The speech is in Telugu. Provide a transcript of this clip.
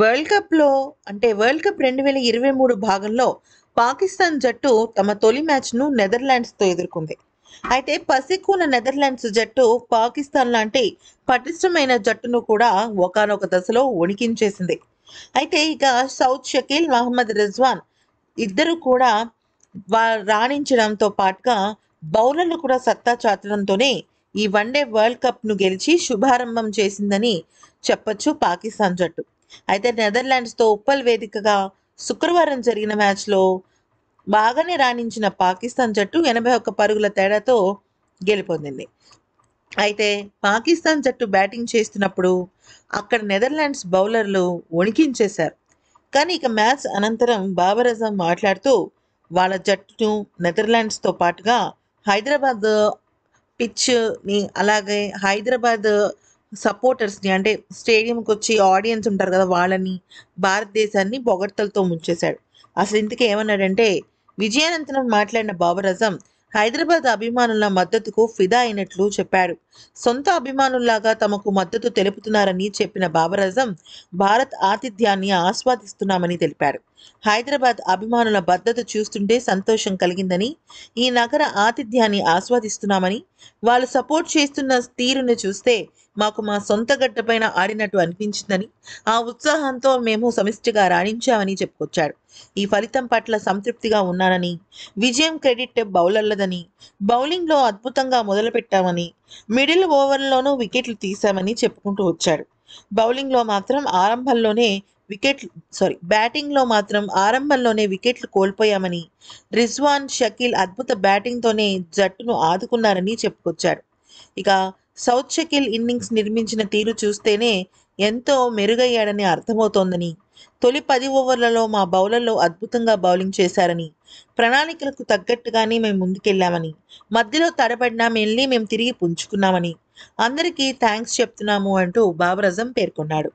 వరల్డ్ కప్లో అంటే వరల్డ్ కప్ రెండు వేల ఇరవై మూడు భాగంలో పాకిస్తాన్ జట్టు తమ తొలి మ్యాచ్ను నెదర్లాండ్స్తో ఎదుర్కొంది అయితే పసికూన నెదర్లాండ్స్ జట్టు పాకిస్తాన్ లాంటి పటిష్టమైన జట్టును కూడా ఒకనొక దశలో ఉణికించేసింది అయితే ఇక సౌత్ షకీల్ మహమ్మద్ రిజ్వాన్ ఇద్దరు కూడా రాణించడంతో పాటుగా బౌలర్లు కూడా సత్తా చాటడంతోనే ఈ వన్డే వరల్డ్ కప్ను గెలిచి శుభారంభం చేసిందని చెప్పచ్చు పాకిస్తాన్ జట్టు అయితే నెదర్లాండ్స్తో ఉప్పల్ వేదికగా శుక్రవారం జరిగిన మ్యాచ్లో బాగానే రాణించిన పాకిస్తాన్ జట్టు ఎనభై ఒక్క పరుగుల తేడాతో గెలుపొందింది అయితే పాకిస్తాన్ జట్టు బ్యాటింగ్ చేస్తున్నప్పుడు అక్కడ నెదర్లాండ్స్ బౌలర్లు వణికించేశారు కానీ ఇక మ్యాచ్ అనంతరం బాబర్ అజం మాట్లాడుతూ వాళ్ళ జట్టును నెదర్లాండ్స్తో పాటుగా హైదరాబాద్ పిచ్ని అలాగే హైదరాబాద్ సపోర్టర్స్ని అంటే స్టేడియంకి వచ్చి ఆడియన్స్ ఉంటారు కదా వాళ్ళని భారతదేశాన్ని పొగడ్తలతో ముంచేశాడు అసలు ఇంతకీ ఏమన్నాడంటే విజయానంతనం మాట్లాడిన బాబర్ అజం హైదరాబాద్ అభిమానుల మద్దతుకు ఫిదా అయినట్లు చెప్పాడు సొంత అభిమానుల్లాగా తమకు మద్దతు తెలుపుతున్నారని చెప్పిన బాబర్ అజం భారత్ ఆతిథ్యాన్ని ఆస్వాదిస్తున్నామని తెలిపారు హైదరాబాద్ అభిమానుల భద్రత చూస్తుంటే సంతోషం కలిగిందని ఈ నగర ఆతిథ్యాన్ని ఆస్వాదిస్తున్నామని వాళ్ళు సపోర్ట్ చేస్తున్న తీరును చూస్తే మాకు మా సొంత గడ్డపైన ఆడినట్టు అనిపించిందని ఆ ఉత్సాహంతో మేము సమిష్టిగా రాణించామని చెప్పుకొచ్చాడు ఈ ఫలితం పట్ల సంతృప్తిగా ఉన్నానని విజయం క్రెడిట్ బౌలర్లదని బౌలింగ్లో అద్భుతంగా మొదలుపెట్టామని మిడిల్ ఓవర్లోనూ వికెట్లు తీశామని చెప్పుకుంటూ వచ్చాడు బౌలింగ్లో మాత్రం ఆరంభంలోనే వికెట్లు సారీ బ్యాటింగ్లో మాత్రం ఆరంభంలోనే వికెట్లు కోల్పోయామని రిజ్వాన్ షకీల్ అద్భుత బ్యాటింగ్తోనే జట్టును ఆదుకున్నారని చెప్పుకొచ్చాడు ఇక సౌత్ షకీల్ ఇన్నింగ్స్ నిర్మించిన తీరు చూస్తేనే ఎంతో మెరుగయ్యాడని అర్థమవుతోందని తొలి పది ఓవర్లలో మా బౌలర్లు అద్భుతంగా బౌలింగ్ చేశారని ప్రణాళికలకు తగ్గట్టుగానే మేము ముందుకెళ్ళామని మధ్యలో తడబడినా మెల్లి మేము తిరిగి పుంజుకున్నామని అందరికీ థ్యాంక్స్ చెప్తున్నాము అంటూ బాబరజం పేర్కొన్నాడు